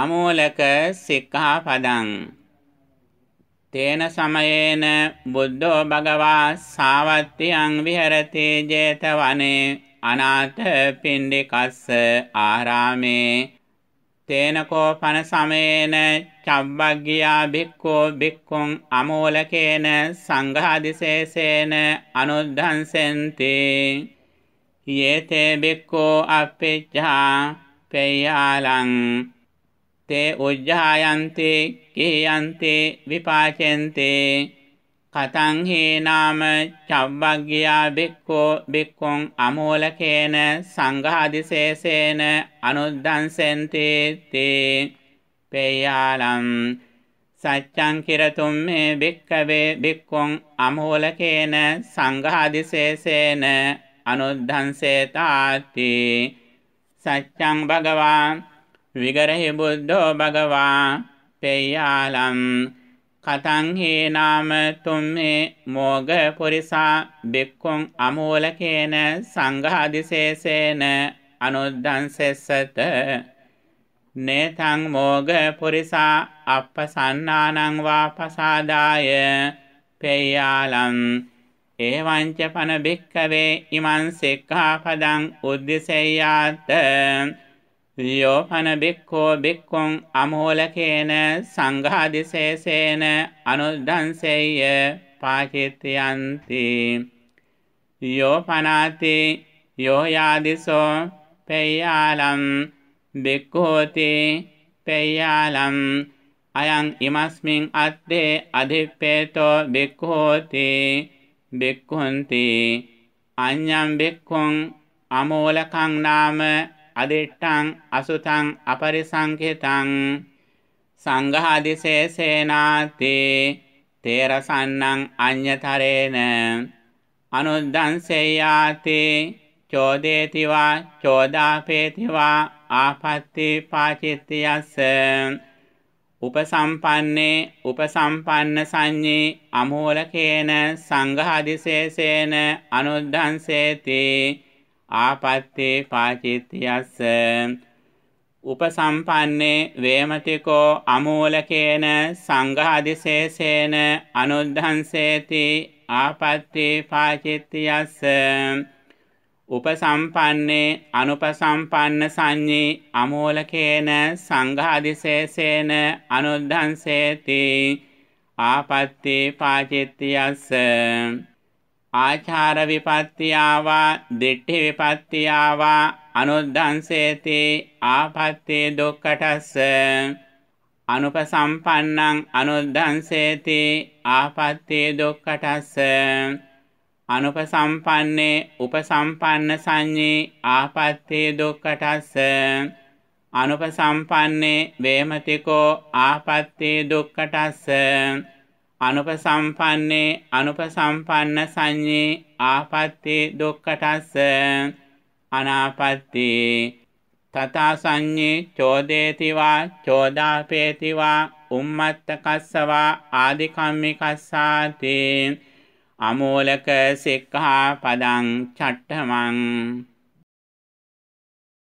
අමූලක සික්ඛාපදං තේන සමයේන බුද්ධෝ භගවා සාවත්තියං විහෙරති 제තවනේ අනාථ පින්ඩිකස්ස ආරාමේ තේන කෝපන සමයේන චබ්බග්ගියා භික්ඛෝ භික්ඛුං අමෝලකේන සංඝාදිසේසේන අනුද්ධංසෙන්ති යේතේ භික්ඛෝ අපේච්ඡා පේයාලං තේ උජ්ජායන්තේ කේයන්තේ විපාචෙන්තේ කතං හේනාම චබ්බග්ගියා බික්කෝ බික්කොං අමෝලකේන සංඝාදිශේසේන අනුද්දන්සෙන්තේ තේ පේයාලම් සච්ඡං කිරතුම් මේ බික්කවේ බික්කොං අමෝලකේන සංඝාදිශේසේන අනුද්දන්සේතාති සච්ඡං භගවාන් විගරහි බුද්ධෝ භගවා පෙයාලම් කතං හේ නාම තුම්මේ මෝග පුරිසා බික්කුං අමෝලකේන සංඝාදිශේසේන අනුද්දන්සෙස්සත නේතං මෝග පුරිසා අප්පසන්නානං වාපසාදාය පෙයාලම් එවංච පන භික්කවේ ඉමන් සික්ඛාපදං උද්දිසෙය්‍යාත යෝපන බික්කෝ බික්කුන් අමෝලකේන සංඝාදිසේසේන අනුද්ධන්සෙය්‍ය පාචිත්‍යන්ති යෝපනාති යෝයාදිසෝ පෙයාලම් බික්කෝති පෙයාලම් අයං ඉමස්මින් අත්තේ අධිප්පේතෝ බික්කෝති බික්කුන්ති අඤ්ඤම් බික්කුන් අමෝලකං නාම අදිට්ඨං අසුතං අපරිසංඛිතං සංඝාදිසේ සේනාති තේරසන්නං අඤ්‍යතරේන අනුද්දංසෙයාති චෝදේතිවා චෝදාපේතිවා ආපත්‍ති පාචිත්‍යස්ස උපසම්පන්නේ උපසම්පන්න සංඤේ අමෝලකේන සංඝාදිසේසේන අනුද්ධංසේති ආපත්තේ පාචිත්‍යස්ස උපසම්පන්නේ වේමතිකෝ අමූලකේන සංඝාදිශේෂේන අනුද්ධංසේති ආපත්තේ පාචිත්‍යස්ස උපසම්පන්නේ අනුපසම්පන්න සංඤේ අමෝලකේන සංඝාදිශේෂේන අනුද්ධංසේති ආපත්තේ පාචිත්‍යස්ස ආචාර විපත්තියාවා දිට්ඨි විපත්තියාවා අනුද්දංසේති ආපත්‍ති දුක්කටස්ස අනුපසම්පන්නං අනුද්දංසේති ආපත්‍ති දුක්කටස්ස අනුපසම්පන්නේ උපසම්පන්න සංඤේ ආපත්‍ති දුක්කටස්ස අනුපසම්පන්නේ වේමතිකෝ ආපත්‍ති දුක්කටස්ස අනුපසම්පන්නේ අනුපසම්පන්න සංඤේ ආපත්තේ දුක්ඛටස්ස අනාපත්ති තථා සංඤේ චෝදේති වා චෝදාපේති වා උම්මත්තකස්සවා ආදිකම්මිකස්සාති අමෝලක සික්ඛා පදං චට්ඨමං